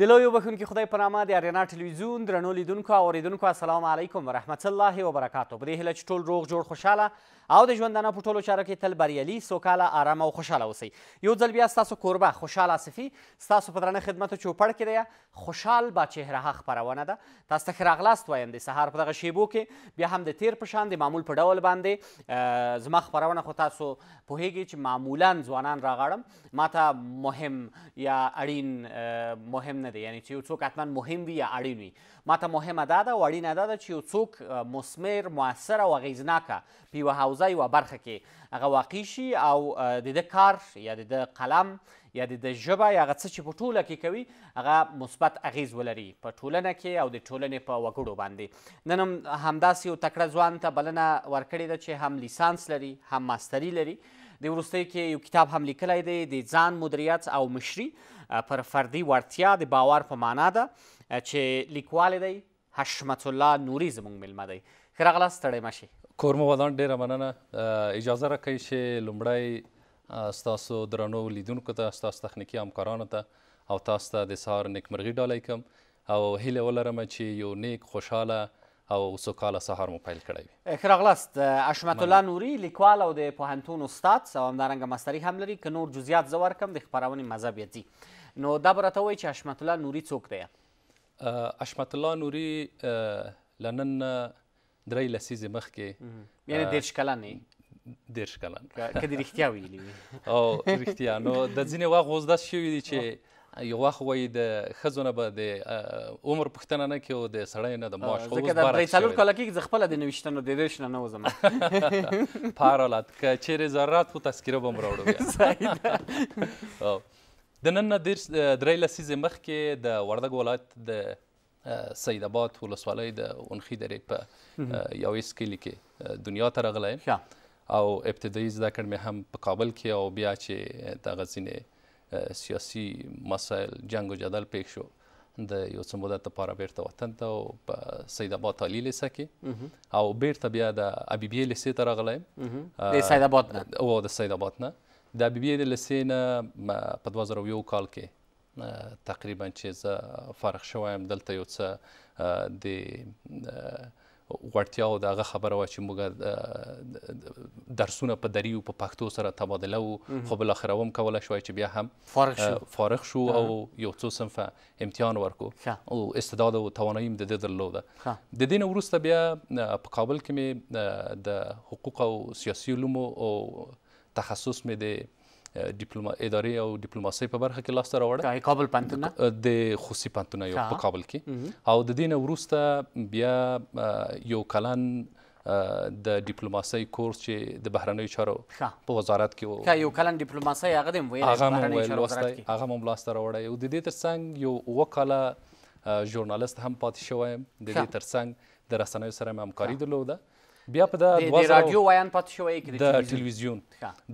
د لویو بخونکي خدای په نامه د اریانا ټلویزیون درنو لیدونکو او اورېدونکو السلام علیکم ورحمت الله وبرکاتو په دې هیله چې ټول روغ جوړ خوشحاله او د ژوندانه په ټولو چارو کې تل بریالي سوکاله آرام او خوشحاله اوسئ یو ځل بیا ستاسو کوربه خوشحال آصفي ستاسو په درانه خدمتو چوپړ کې دی خوشحال با چهرهها خپرونه ده تاسو ته ښه راغلاست وایم د سهار په دغه شیبو کې بیا هم د تیر په شان د معمول په ډول باندې زما خپرونه خو تاسو پوهیږئ چې معمولا ځوانان راغاړم ما ته مهم یا اړین مهم مهم نه دی یعنی چې یو څوک حتما مهم وي یا اړین وي ما ته مهمه دا ده او اړینه دا ده چې یو څوک مثمر موثر او اغیزناکه په یوه حوزه یوه برخه کې هغه واقع شي او د ده کار یا د ده قلم یا د ژبه یا هغه څه چې په ټوله کې کوي هغه مثبت اغیز ولري په ټولنه کې او د ټولنې په وګړو باندې نن هم همداسې یو تکړه ځوان ته بلنه ورکړې ده چې هم لیسانس لري هم ماستري لري د وروستیو کې یو کتاب هم لیکلی دی د ځان مدیریت او مشري پر فردي وړتیا د باور په معنا ده چې لیکوال دی حشمت الله نوري زموږ میلمه دی ښه راغلاست ستړی مه شئ کور مو ودان ډېره مننه اجازه راکوئ چې لومړی ستاسو درنو لیدونکو ته ستاسو تخنیکي همکارانو ته او تاسو ته د سهار نیکمرغي ډالۍ کوم او هیله ولرم چې یو نیک خوشحاله او سوکاله سهار مو پیل کړی وي ښه راغلاست اشمت الله نوري لیکوال او د پوهنتون استاد او همدارنګه مستري هم لري که نور جزیات زه ورکړم د خپرونې مزه بیځي نو دا به راته ووایي چې اشمت الله نوري څوک دی اشمت الله نوري له نن درې لسیزې مخکې یعنی دېرش کلن دېرش کلن که دې رښتیا ویلي وي او رښتیا نو د ځینې وخت غوزده شوي دي چې یو وخت وایي د ښځو نه به د عمر پوښتنه نه کوي او د سړی نه د معاش خو اوس درې څلور کاله کېږي زه خپله د نویشتنو د دېرش نه نه وځم په هر حالت که چیرې ضرورت و تذکیره به م راوړو بیا د نن نه دېرش درې لسیزې مخکې د وردګ ولایت د سید آباد ولسوالۍ د اونخي درې په یوې سکلي کې دنیا ته راغلی او ابتدایي زده کړې مې هم په کابل کې او بیا چې دغه ځینې سیاسي مسایل جنگ او جدل پیښ شو د یو څه مدت لپاره بیرته وطن ته او په سید آباد تعلی لیسه کې او بیرته بیا د ابیبی لیسې ته راغلی د سید آباد نه او د سید آباد نه د ابیبی لیسې نه په 2001 کال کې تقریبا چې زه فارغ شوم دلته یو څه د وړتیا او دغه خبره و چې موږ درسونه په دری او په پښتو سره تبادله او خو بل اخر هم کولای شوای چې بیا هم فارغ شو فارغ شو او یو څو صنفه امتحان ورکو او استعداد او توانایي د دې درلوده د دې نه وروسته بیا په کابل کې مې د حقوق او سیاسي علوم او تخصص مې د ډیپلوما eh, ادارې او ډیپلوماسۍ په برخه کې لاسته راوړه د کابل پنتونه د خوسي پنتونه یو په کابل کې او د دین وروسته بیا یو کلن د ډیپلوماسۍ کورس چې د بهرنیو چارو په وزارت کې و که یو کلن ډیپلوماسۍ هغه دیم ویل هغه مو هغه مو لاسته راوړی او د دې ترڅنګ یو اوه کاله ژورنالیست هم پاتې شوی یم د دې ترڅنګ د رسنیو سره مې همکاري درلوده بیا په د رادیو ویان پاتې شوی د ټلویزیون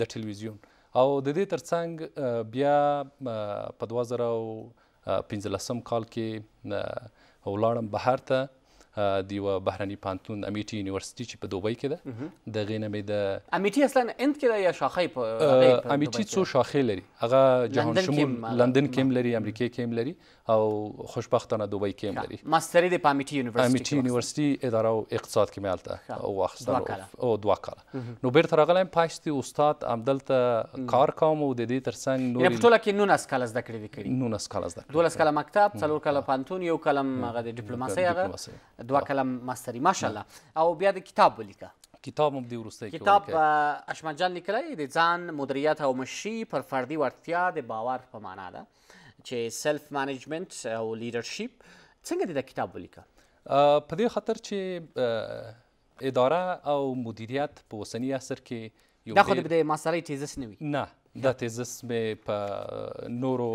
د ټلویزیون او د دې ترڅنګ بیا په 2015 کال کې ولاړم بهر ته د یو بهرني پانتون امیټي یونیورسيټي چې په دوبۍ کې ده د غینه مې د امیټي اصلا اند کې ده یا شاخې په امیټي څو شاخې لري هغه جهان شمول لندن کې لري امریکای کې لري او خوشبختانه دوبۍ کې هم لري ماستری د پامیټي یونیورسيټي پامیټي یونیورسيټي اداره او اقتصاد کې مالته او واخستم او دوه کاله نو بیرته راغلم پښتو استاد عبدلته کار کوم او د دې ترڅنګ نور په ټوله کې نون اسکاله زده کړې دي کړې نون اسکاله زده کړې دولس کاله مکتب څلور کاله پانتون یو کلم هغه د ډیپلوماسي هغه دوه کلم ماستری ماشاءالله او بیا د کتاب ولیکه کتاب هم دی ورسته کې کتاب اشمنجان لیکلی د ځان مدیریت او مشي پر فردي وړتیا د باور په معنا ده چې سلف منیجمنت او لیدرشپ څنګه د کتاب ولیکه په دې خاطر چې اداره او مدیریت په اوسنی عصر کې یو دا خو د مسالې تیزس نه وي نه دا تیزس مې په نورو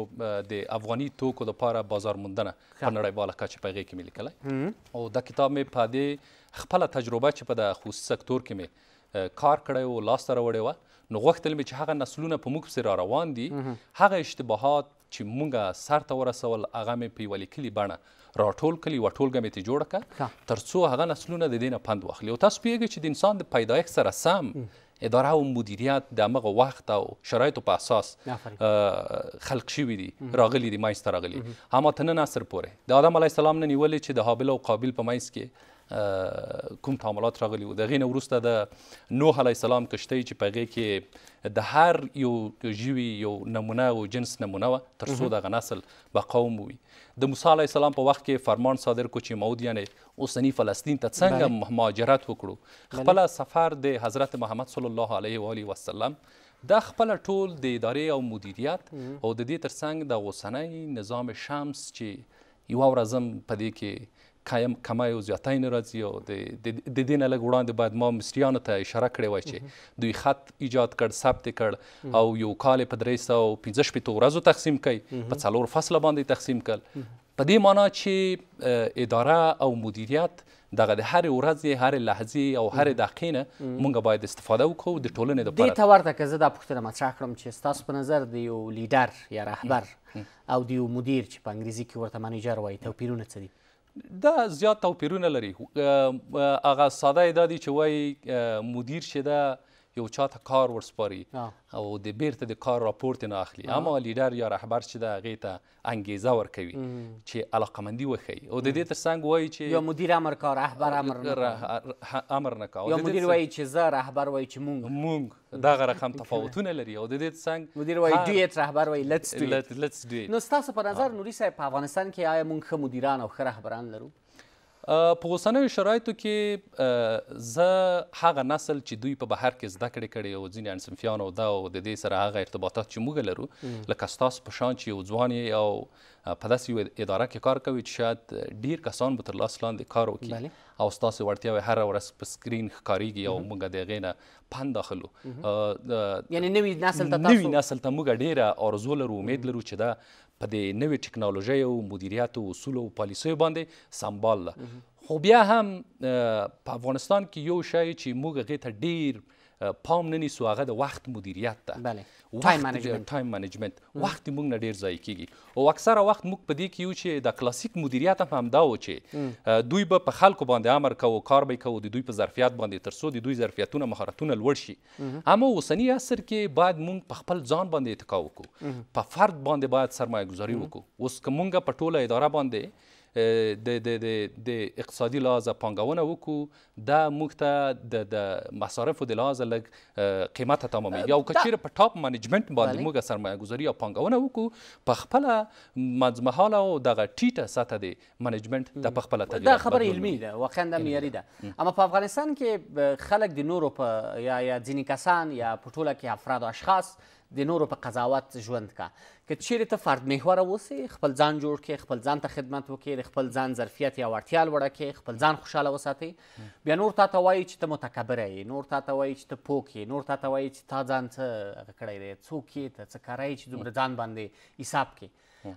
د افغاني توکو لپاره بازار موندنه په نړیواله کچه په غوږ کې مې لیکلای mm-hmm. او دا کتاب مې په دې خپل تجربه چې په د خصوصي سکتور کې مې کار کړی و لاسته راوړې وه نو غوښتل مې چې هغه نسلونه په موږ پسې را روان دي هغه اشتباهات چې مونږه سرته ورسول هغه مې په یوه لیکلي بڼه راټول کړي یوه ټولګه مې ترې جوړه کړه تر څو هغه نسلونه د دې نه پند واخلي او تاسو پوهیږئ چې د انسان د پیدایښت سره سم اداره او مدیریت د هغه وخت او شرایطو په اساس خلق شوي دي راغلي دي منځته راغلي هماته نن عصر پورې د آدم علیه السلام نه نیولې چې د حابل او قابل په منځ کې کوم تعاملات راغلي وو د هغې نه وروسته د نوح علیه السلام کښتۍ چې په هغې کې د هر یو ژوي یو نمونه او جنس نمونه وه تر څو دغه نسل به قوم وي د موسی علیه السلام په وخت کې فرمان صادر کو چې مود یعنی اوسنی فلسطین ته څنګه مهاجرت وکړو خپله سفر د حضرت محمد صلی الله علیه و آله وسلم دا خپل ټول د ادارې او مدیریت او د دې ترڅنګ د اوسنۍ نظام شمس چې یوه ورځ هم په دې کې کایم کمای او زیاتای نه راځي او د د دین له وړاندې باید ما مصریانو ته اشاره کړې وای چې دوی خط ایجاد کړ ثبت کړ او یو کال په 315 شپږ ورځو تقسیم کړي په څلور فصله باندې تقسیم کړ په دې معنی چې اداره او مدیریت دغه د هر ورځې هر لحظې او هر دقیقې نه مونږ باید استفاده وکړو د ټولنې لپاره دې ته ورته که زه دا پوښتنه مطرح کړم چې ستاسو په نظر د یو لیډر یا رهبر او د یو مدیر چې په انګریزي کې ورته منیجر وایي توپیرونه څه دي دا زیات توپیرونه لري هغه ساده دا دی چې وایي مدیر چې ده یو چا ته کار ورسپاري او د بیرته د کار راپورت نه اخلي اما لیډر یا رهبر چې د هغې ته انګیزه ورکوي چې علاقمندي وښیي او د دې ترڅنګ وایي چې یا مدیر امر کا رهبر امر نه امر نه کا یا مدیر وایي چې زه رهبر وایي چې مونږ مونږ دغه رقم تفاوتونه لري او د دې ترڅنګ مدیر وایي ډیټ رهبر وایي لټس ډو لټس ډو نو تاسو په نظر نوري صاحب په افغانستان کې آیا مونږ ښه مدیران او ښه رهبران لرو په اوسنیو شرایطو کې زه هغه نسل چې دوی په بهر کې زده کړې کړې او ځینې انصنفیان او دا او د دې سره هغه ارتباطات چې موږ لرو لکه ستاسو په شان چې یو ځوان او په داسې یو اداره کې کار کوي چې شاید ډیر کسان به تر لاس لاندې کار وکړي او ستاسو وړتیاوې هر ورځ په سکرین ښکارېږي او موږ د هغې نه پند اخلو یعنی نوي نسل ته نوي نسل ته موږ ډیره ارزو لرو امید لرو چې دا په دې نوې ټکنالوژۍ او مدیریت او اصول او پالیسیو باندې سمبال خو بیا هم په افغانستان کې یو شی چې موږ هغې ته ډیر پام نه نیسو هغه د وخت مدیریت ته بله ټایم منیجمنت ټایم منیجمنت وخت موږ نه ډیر ضایع کیږي او اکثره وخت موږ په دې کې یو چې د کلاسیک مدیریت هم همدا و چې دوی به په خلکو باندې امر کوو کار به کوو د دوی په ظرفیت باندې تر څو د دوی ظرفیتونه مهارتونه لوړ شي اما اوسنی عصر کې باید موږ په خپل ځان باندې اتکا وکړو په فرد باندې باید سرمایه ګذاري وکړو اوس که موږ په ټوله اداره باندې د د د د اقتصادي لحاظه پانګونه وکړو دا موږ ته د د مصارفو د لحاظه لږ قیمته تمامېږي او که چیرې په ټاپ منیجمنت باندې موږ سرمایهګذاري او پانګونه وکړو په خپله منځمهاله او دغه ټیټه سطح د منیجمنت د په خپله دا خبره علمي ده واقعا دا معیاري ده اما په افغانستان کې خلک د نورو په یا یا ځینې کسان یا په ټوله کې افراد او اشخاص د نورو په قضاوت ژوند کا که چیرې ته فرد محوره اوسې خپل ځان جوړ کې خپل ځان ته خدمت وکړې خپل ځان ظرفیت یا وړتیا لوړه کې خپل ځان خوشحاله وساتې بیا نور تاته وایي چې ته متکبره یې نور تاته وایي چې ته پوک یې نور تاته وایي چې تا ځان څه کړی دی څوک یې ته څه کاری چې دومره ځان باندې حساب کې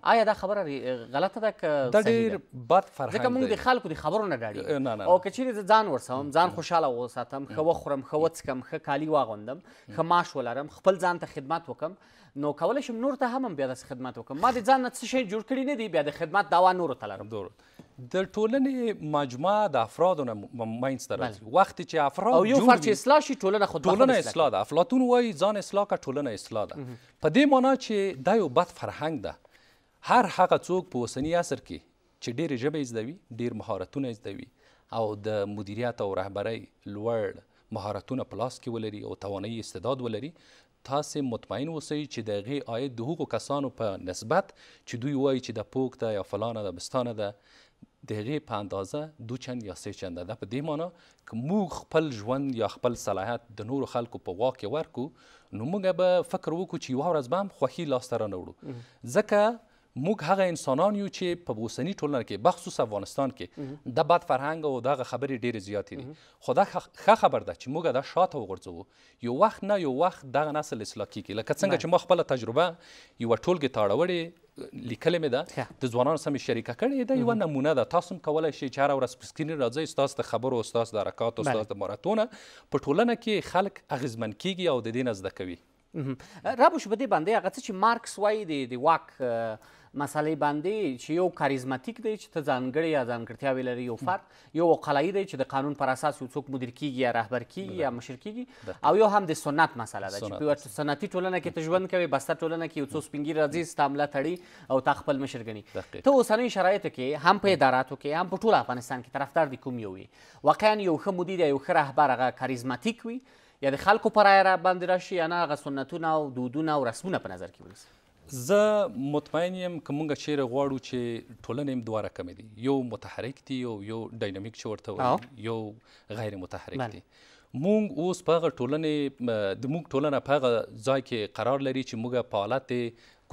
آیا دا خبره غلطه ده که دا ډیر بد فرهنګ دی ځکه موږ د خلکو د خبرو نه ډاډیږو او که چیرې زه ځان ورسوم ځان خوشحاله وساتم ښه وخورم ښه وڅکم ښه کالي واغوندم ښه معاش ولرم خپل ځان ته خدمت وکم نو کولی شم نور ته هم بیا داسې خدمت وکم ما د ځان نه څه شی جوړ کړي نه دی بیا د خدمت دوا نورو ته لرم د ټولنې مجموعه د افرادو نه منځته راځي وختې چې افراد او یو فرد چې اصلاح شي ټولنه خود ټولنه اصلاح ده افلاطون وایي ځان اصلاح که ټولنه اصلاح ده په دې معنی چې دا یو بد فرهنګ ده هر هغه څوک په اوسني عصر کې چې ډېرې ژبې زده وي ډېر مهارتونه زده وي او د مدیریت او رهبرۍ لوړ مهارتونه په لاس کې ولري او توانایي استعداد ولري تاسې مطمئن اوسئ چې د هغې عاید د هغو کسانو په نسبت چې دوی وایي چې د پوک ده یا فلانه ده بستانه ده د هغې په اندازه دو چند یا سه چنده ده په دې معنا که موږ خپل ژوند یا خپل صلاحیت د نورو خلکو په واک کې ورکو نو موږ به فکر وکړو چې یوه ورځ به هم خوښي لاسته رانه وړو ځکه موږ هغه انسانان یو چې په اوسني ټولنه کې بخصوص افغانستان کې د بد فرهنګ او دغه خبرې ډېرې زیاتې دي خو دا ښه خبر ده چې موږ دا شاته وغورځوو یو وخت نه یو وخت دغه نسل اصلاح کیږي لکه څنګه چې ما خپله تجربه یوه ټولګې ته اړولې لیکلې مې ده د ځوانانو سم شریکه کړې ده یوه نمونه ده تاسو هم کولی شئ چې هره ورځ په سکرین راځئ ستاسو د خبرو ستاسو د حرکاتو ستاسو د ماراتونه په ټولنه کې خلک اغیزمن کیږي او د دې نه زده کوي رابو شو په دې باندې هغه څه چې مارکس وایي د واک مسلې باندې چې یو کاریزماتیک دی چې ته ځانګړي یا ځانګړتیاوې لري یو فرد یو وقلایي دی چې د قانون پر اساس یو څوک مدیر کیږي یا رهبر کیږي یا مشر کیږي او یو هم د سنت مسله ده چې په سنتي ټولنه کې ته ژوند کوي بسته ټولنه کې یو څو سپینګیر راځي ستا ملا تړي او تا خپل مشر ګڼي ته اوسنۍ شرایطو کې هم په اداراتو کې هم په ټول افغانستان کې طرفدار د کوم یو وي واقعا یو ښه مدیر یو ښه رهبر هغه کاریزماتیک وي یا د خلکو پر رایه باندې راشي یا نه هغه سنتونه او دودونه او رسمونه په نظر کې ونیسي زه مطمئن یم که موږ چیرې غواړو چې ټولنې دوه رقمې دي یو متحرک دي او یو ډاینامیک چې ورته یو غیر متحرک دي مونږ اوس په هغه ټولنې د موږ ټولنه په هغه ځای کې قرار لري چې موږ په حالت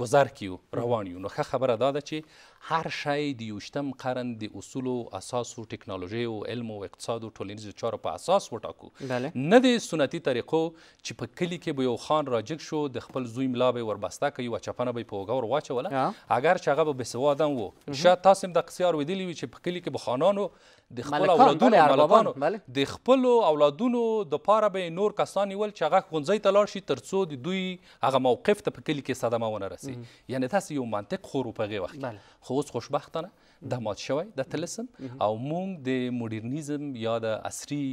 گذر کیو روان یو نو ښه خبره دا ده چې هر شی د یوشتم قرن د اصولو اساسو ټکنالوژیو علمو اقتصادو ټولنیزو چارو په اساس وټاکو نه د سنتي طریقو چې په کلي کې به یو خان راجګ شو د خپل زوی ملا به وربسته کوي او چپنه به یې په اوږه ور واچوله اگر چې هغه به بېسواده وو شاید تاسو هم دغسې اورېدلي وي چې په کلي کې به خانانو د خپل اولادونو ملکانو د خپلو اولادونو دپاره به نور کسان نیول چې هغه ښوونځی ته لاړ شي تر څو د دوی هغه موقف ته په کلي کې صدمه ونه رسي یعنې تاسې یو منطق خورو په هغې وخت خو خو اوس خوشبختانه دا مات شوی د تلسم او موږ د مدرنیزم یا د عصري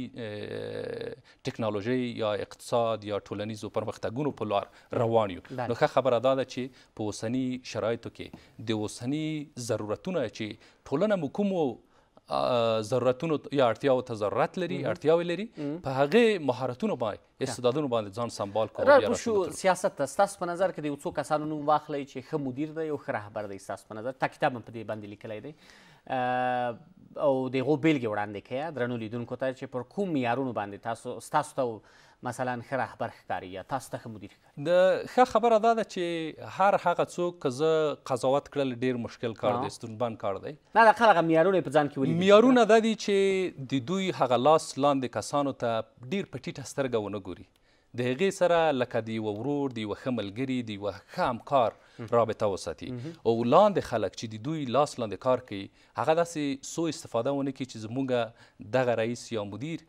ټکنالوژي یا اقتصاد یا ټولنیزو پرمختګونو په لار روان یو نو ښه خبره دا ده چې په اوسني شرایطو کې د اوسني ضرورتونه چې ټولنه مو کومو ضرورتونو یا اړتیاو ته ضرورت لري اړتیاوې لري په هغې مهارتونو باندې استعدادونو باندې ځان سمبال کړو راغلو شو سیاست ته ستاسو په نظر کې د یو څو کسانو نوم واخلئ چې ښه مدیر دی او ښه رهبر دی ستاسو په نظر تا کتاب هم په دې باندې لیکلی دی او د هغو بېلګې وړاندې کړئ درنو لیدونکو ته چې پر کوم معیارونو باندې تاسو ستاسو ته مثلا ښه رهبر ښکاري یا تاسو ته ښه مدیر ښکاري د ښه خبره دا ده چې هر هغه څوک که زه قضاوت کړل ډیر مشکل کار دی ستونزمن کار دی نه د هغه معیارونه په ځان کې ولید معیارونه دا دي چې د دوی هغه لاس لاندې کسانو ته ډیر په ټیټه سترګه ونه ګوري د هغې سره لکه د یوه ورور د یوه ښه ملګري د یوه ښه همکار رابطه وساتي او لاندې خلک چې د دوی لاس لاندې کار کوي هغه داسې سو استفاده ونه کړي چې زموږ دغه رئیس یا مدیر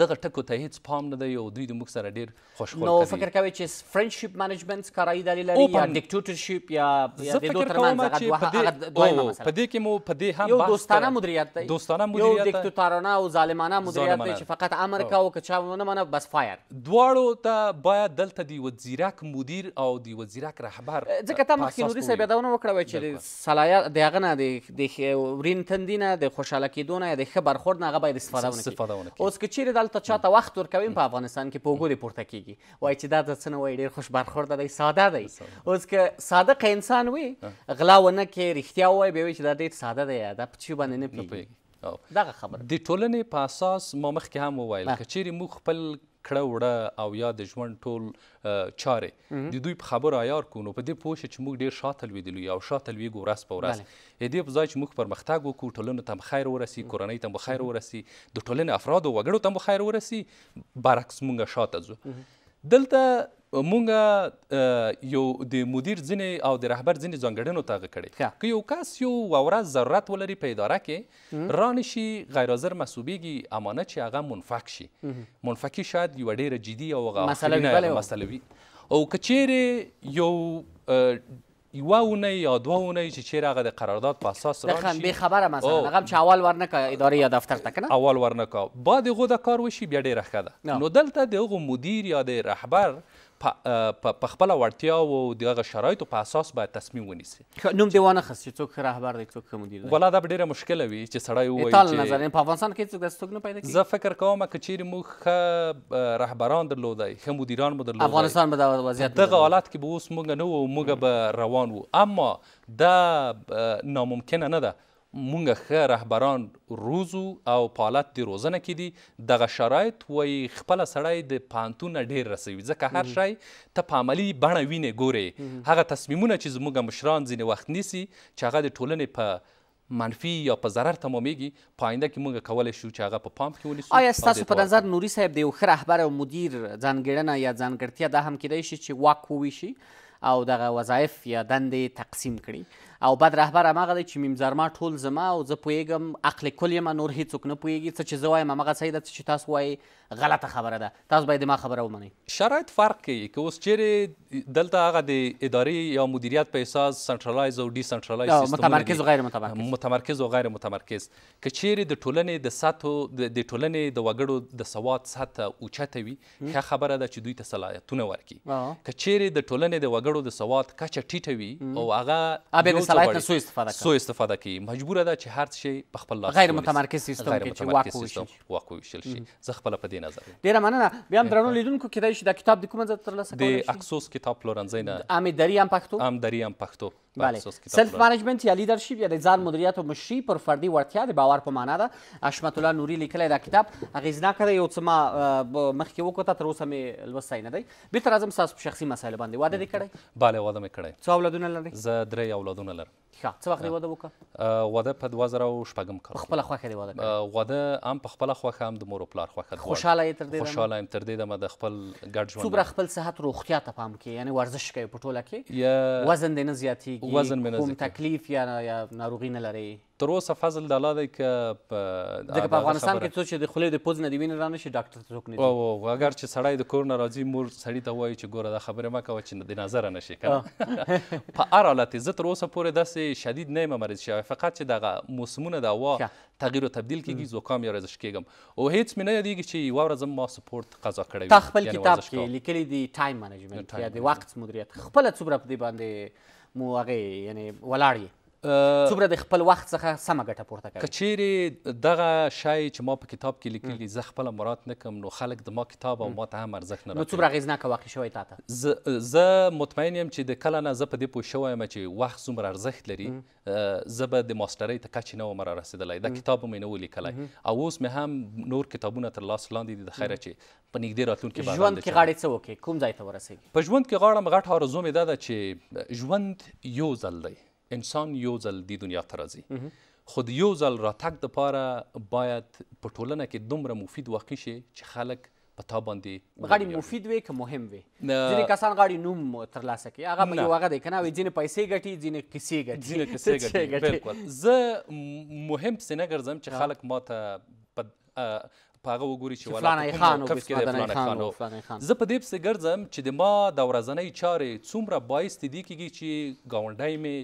دغه ټکو ته هیڅ پام نه دی او دوی د موږ سره ډیر خوشخول کوي نو فکر کوي چې فرندشیپ منیجمنت کارایي دلیل لري یا ډیکټاتورشپ یا یا د دوه ترمنځ هغه دوه په دې کې مو په دې هم یو دوستانه مدیریت دی دوستانه مدیریت یو دیکتاتورانه او ظالمانه مدیریت دی چې فقط امر کا او کچا ونه منه بس فایر دواړو ته باید دلته دی وزیرک مدیر او دی وزیرک رهبر ځکه تا مخکې نوري صاحب یادونه وکړه وای چې صلاحیت د هغه نه د ورین تندینه د خوشاله کېدو نه د ښه برخورد نه هغه باید استفاده ونه کړي اوس که چیرې ولې دلته چاته وخت ورکویم په افغانستان کې په وګورې پورته کیږي وایي چې دا د څه نه وایي ډېر خوش برخورده دی ساده دی اوس که صادق انسان وي غلا ونه کې رښتیا ووایي بیا وایي چې دا ډېر ساده دی دا په چیو باندې نه پوهېږي دغه خبره د ټولنې په اساس ما مخکې هم وویل که چیرې موږ خپل کړه وړه او یا د ژوند ټول چارې د دوی په خبرو عیار کو نو په دې پوه چې موږ ډېر شاته لوېدلو یو شاته لوېږو ورځ په ورځ دې په ځای چې موږ پرمختګ وکړو ټولنو ته خیر ورسي کورنۍ ته خیر ورسي د ټولنې افرادو وګړو ته خیر ورسي برعکس موږ شاته ځو دلته مونږ یو د مدیر ځینې او د رهبر ځینې ځانګړنو ته هغه کړې که یو کس یو واوره ضرورت ولري په اداره کې رانشي غیر حاضر محسوبیږي امانه چې هغه منفک شي منفکي شاید یوه ډېره جدي او هغه مسله وي او که چیرې یو یو ونه یا دوه ونه چې چیرې هغه د قرارداد په اساس راشي دغه به خبره مثلا هغه چې اول ورنکا ادارې یا دفتر ته کنه اول ورنکا بعد غو د کار وشي بیا ډیره ښه ده نو دلته د هغه مدیر یا د رهبر په خپل وړتیا او دغه شرایطو په اساس باید تصمیم ونیسي نوم دی وانه خص چې څوک رهبر دی څوک مدیر دی ولا دا ډیره مشکله وي چې سړی وایي چې نظر په افغانستان کې څوک داسې څوک نه پیدا کیږي زه فکر کوم چې چیرې مو ښه رهبران درلودای ښه مدیران مو درلودای افغانستان به دا وضعیت دغه حالت کې به اوس موږ نه وو موږ به روان وو اما دا ناممکنه نه ده مونږ ښه رهبران روزو او په حالت د روزنه کې دي دغه شرایط وایي خپله سړی د پانتونه ډیر رسوي ځکه هر شی ته په عملي بڼه وینې ګورې هغه تصمیمونه چې زموږ مشران ځینې وخت نیسي چې هغه د ټولنې په منفی یا په ضرر تمامیږي په آینده کې موږ کولی شو چې هغه په پا پام کې ونیسو آیا ستاسو په نظر نوري صاحب د یو ښه رهبر او مدیر ځانګړنه یا ځانګړتیا دا هم کیدای شي چې واک وویشي او دغه وظایف یا دندې تقسیم کړي او بد رهبر هماغه دی چې میم زرما ټول زما او زه پوهېږم عقل کل یم نور هیڅوک نه پوهېږي څه چې زه وایم هماغه صحیح ده څه چې تاسو وایي غلطه خبره ده تاسو باید ما خبره ومنئ شرایط فرق کوي که اوس چیرې دلته هغه د ادارې یا مدیریت په اساس سنټرلایز او ډي سنټرلایز متمرکز او غیر متمرکز متمرکز او غیر متمرکز که چیرې د ټولنې د سطحو د ټولنې د وګړو د سواد سطح اوچته وي ښه خبره ده چې دوی ته صلاحیتونه ورکړي که چیرې د ټولنې د وګړو د سواد کچه ټیټه وي او هغه شرایط نه سوء استفاده کوي سوء استفاده کوي مجبوره ده چې هر څه په خپل لاس غیر متمرکز سیستم کې چې واکو واکو وشل شي زه خپل په دې نظر ډیره مننه بیا هم درنو لیدونکو کې دا کتاب د کومه ځای تر لاسه کولای شي د اکسوس کتاب پلورنځي نه ام دری ام پښتو ام دری ام پښتو بله سلف منیجمنت یا لیدرشپ یعنی ځان مدیریت او مشري پر فردي وړتیا د باور په معنا ده اشمت الله نوري لیکلی دا کتاب اغیزناک دی یو څه ما مخکې وکړه تر اوسه مې لوستی نه دی بیرته راځم ستاسو په شخصي مسایلو باندې واده دې کړی بله واده مې کړی څو اولادونه لرئ زه درې اولادونه لرم ښه څه وخت دی واده وکړه واده په 2006م کال خپل خوخه دی واده کړ واده هم په خپل خوخه هم د مور او پلار خوخه خوشاله یې تر دې خوشاله يم تر دې دمه د خپل ګډ ژوند څومره خپل صحت روغتیا ته پام کوي یعنی ورزش کوي په ټوله کې وزن دې نه زیاتیږي کوم تکلیف یا ناروغي نه لري تر اوسه فضل د الله دی که په ځکه په افغانستان کې څوک چې د خولې د پوز نه د وینې را نه شي ډاکټر څوک نه او اگر چې سړی د کور نه راځي مور سړي ته وایي چې ګوره دا خبره مه کوه چې د نظره نه شي په هر حالت زه تر اوسه پورې داسې شدید نه یم مریض شوی فقط چې دغه موسمونه د هوا تغییر او تبدیل کیږي زکام یا ریزش کیږم او هیڅ مې نه یادېږي چې یوه ورځ ما سپورت قضا کړی تا خپل کتاب کې لیکلی دی ټایم منیجمنت یا د وخت مدیریت خپله څومره په دې باندې مو هغې یعنې ولاړ یې څومره د خپل وخت څخه سمه ګټه پورته کوي کچېرې دغه شی چې ما په کتاب کې لیکلی زه خپل مراد نکم نو خلک د ما کتاب او ما ته هم ارزښت نه نو څومره اغېزناکه واقع شوی تا ته زه مطمئن یم چې د کله نه زه په دې پوه شوی یم چې وخت څومره ارزښت لري زه به د ماسټرۍ ته کچې نه وم رارسېدلی دا کتاب مې نه و لیکلی او اوس مې هم نور کتابونه تر لاسه لاندې دي د خیره چې په نږدې راتلونکي به ژوند کې غاړې څه وکړې کوم ځای ته ورسېږي په ژوند کې غاړم غټ آرزو مې دا ده چې ژوند یو ځل دی انسان یو ځل دې دنیا ته راځي خو د یو ځل راتګ دپاره باید په ټولنه کې دومره مفید واقع شي چې خلک په تا باندې غاړي مفید وي که مهم وي ځینې کسان غاړي نوم ترلاسه کوي هغه یو هغه دی که نه ځینې پیسې ګټي ځینې کیسې ګټي ځینې کیسې ګټي بالکل زه مهم پسې نه ګرځم چې خلک ما ته په هغه وګوري چې ولاړه زه په دې پسې ګرځم چې د ما د ورځنۍ چارې څومره بایستې دي کېږي چې ګاونډی مې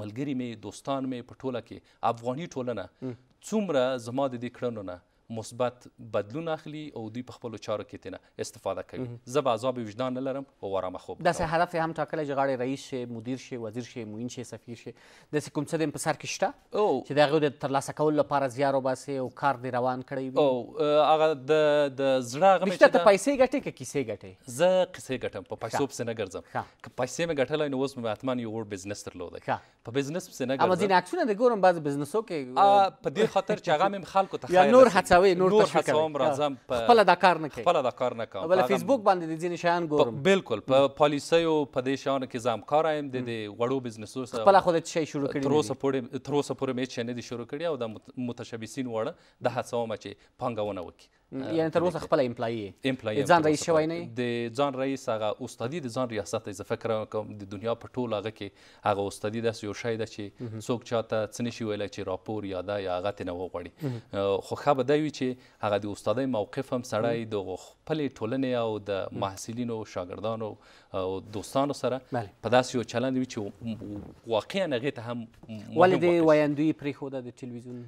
ملګری مې دوستان مې په ټوله کې افغاني ټولنه څومره زما د دې کړنو نه مثبت بدلون اخلي او دوی په خپلو چارو کې تینه استفاده کوي زه به عذاب وجدان نه لرم او ارامه خوب داسې هدف هم ټاکلی چې غاړې رئیس شي مدیر شي وزیر شي معین شي سفیر شي داسې کوم څه په سر کې شته چې د هغې د ترلاسه کولو لپاره زیار وباسي او کار دې روان کړی وي او هغه د د زړه هغه چې ته پیسې ګټې که کیسې ګټې زه قصې ګټم په پیسو پسې نه ګرځم که پیسې مې ګټلی نو اوس مې حتما یو وړ بزنس درلودی په بزنس پسې نه ګرځم اما ځینې عکسونه د ګورم بعضې بزنسو کې په دې خاطر چې هغه مې خلکو ته نور هڅوي تشوي نور, نور تشوي کوي نور راځم په خپل دا کار نه کوي خپل دا کار نه کوم بل فیسبوک باندې د ځین شیان ګورم بالکل په پالیسیو په دې شیانو کې زم کار ایم د وړو بزنسو سره خپل خود شي شروع کړی تر اوسه پورې تر اوسه پورې مې چې نه دي شروع کړی او د متشبثین وړه د هڅو مچ پنګونه وکړي یعنی تر اوسه خپل امپلای امپلای ځان رئیس شوی نه د ځان رئیس هغه استادي د ځان ریاست زه فکر کوم د دنیا په ټوله هغه کې هغه استادي د یو شی د چې څوک چاته څنې شي ویل چې راپور یا دا یا هغه تنه وغوړي خو خبر دی چې هغه د استادي موقف هم سړی د خپل ټولنې او د محصلینو شاګردانو او دوستانو سره په داسې یو چلند وي چې واقعا هغې ته هم ولې دې ویاندوی پرېښوده د ټلویزیون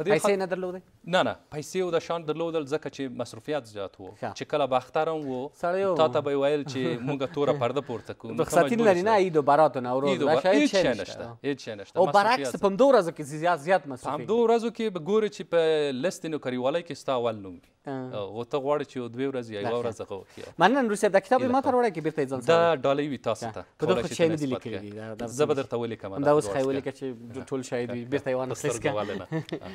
پیسې نه درلودې نه نه پیسې او دا شان درلودل ځکه چې مصروفیت زیات و چې کله به اخترم و تا ته به یې ویل چې موږ توره پرده پورته کوو رخصتین لري نه عید و براتون او روز نشته هیڅ شی نشته او برعکس په همدو ورځو کې زیات زیات مصروفي په همدو ورځو کې به ګورې چې په لستې نوکریوالۍ کې ستا اول نوم وي او ته غواړې چې یو دوه ورځې یا یوه ورځ هغه وکړي مننه نور صاحب دا کتاب یې ما ته راوړی کې بیرته یې ځان سره دا ډالۍ وي تاسو ته په دغه شی نه دي لیکلي دي زه به درته ولیکم دا اوس ښایي ولیکه چې ټول شاید وي بیرته یې وانخلص که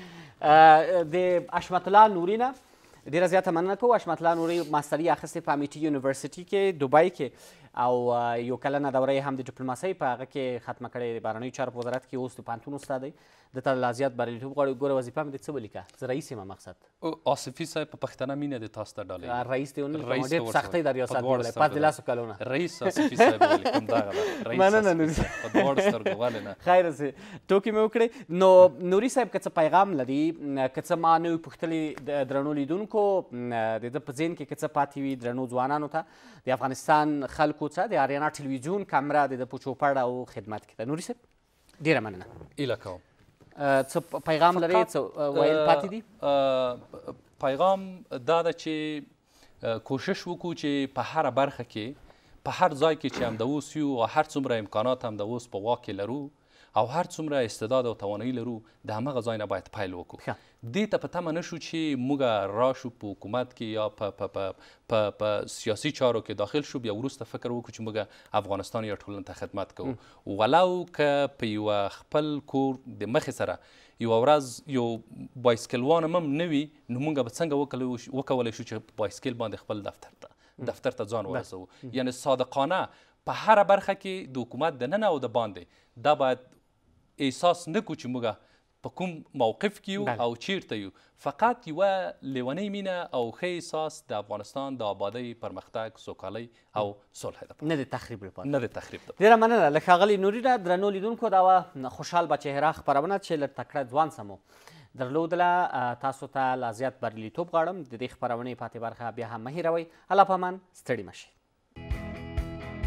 د اشمت الله نوري نه ډېره زیاته مننه کوو اشمت الله نوري ماستري اخیستې په امیټي یونیورسټي کې دوبۍ کې او یو کلنه دوره هم د ډیپلوماسۍ په هغه کې ختمه کړې د بهرنیو چارو په وزارت کې اوس د پوهنتون استاد دی د ته لا زیات بریالیتوب غواړي ګوره وظیفه مې د څه ولیکه زه رئیس یم مقصد آصفي صاحب په پښتنه مینه د تاسو ته ډالۍ رئیس دی ډېر سختۍ د ریاست ولی پاس د لاسو کلونه رئیس آصفي صاحب ولیکم دغه مننه نوري په دواړو سترګو ولې نه خیر سي ټوکې مې وکړې نو نوري صاحب که څه پیغام لري که څه ما نوې پوښتلې درنو لیدونکو د ده په ذهن کې که څه پاتې وي درنو ځوانانو ته د افغانستان خلکو کوڅه د آریانا ټلویزیون کامرا د پوچوپړ او خدمت کې ده نوري صاحب ډیره مننه ایله کوم څه پیغام لري څه ویل پاتې دي پیغام دا ده چې کوشش وکړو چې په هر برخه کې په هر ځای کې چې هم د اوس یو هر څومره امکانات هم د اوس په واک لرو او هر څومره استعداد او توانایي لرو د همغه ځای نه باید پیل وکړو دې ته په تمه نشو چې موږ راشو په حکومت کې یا په په په په په سیاسي چارو کې داخل شو بیا وروسته فکر وکړو چې موږ افغانستان یا ټولنې ته خدمت کوو ولو که په یو خپل کور د مخې سره یو ورځ یو بایسکل وان هم نه وي نو موږ به څنګه وکولی شو چې بایسکل باندې خپل دفتر ته دفتر ته ځان ورسوو یعنی صادقانه په هر برخه کې د حکومت د ننه او د باندې دا باید احساس نکو چې موږ په کوم موقف کې یو او چیرته یو فقط یو لیونی مینه او ښه احساس د افغانستان د آبادۍ پرمختګ سوکالۍ او صلح لپاره نه د تخریب لپاره نه د تخریب لپاره ډیره مننه له ښاغلي نوري را درنو لیدونکو دا خوشحال بچهره خبرونه چې له تکړه ځوان سمو درلودله تاسو ته لا زیات بریالیتوب غواړم د دې خپرونې پاتې برخه بیا هم مه هیروئ الله پامان ستړي مشئ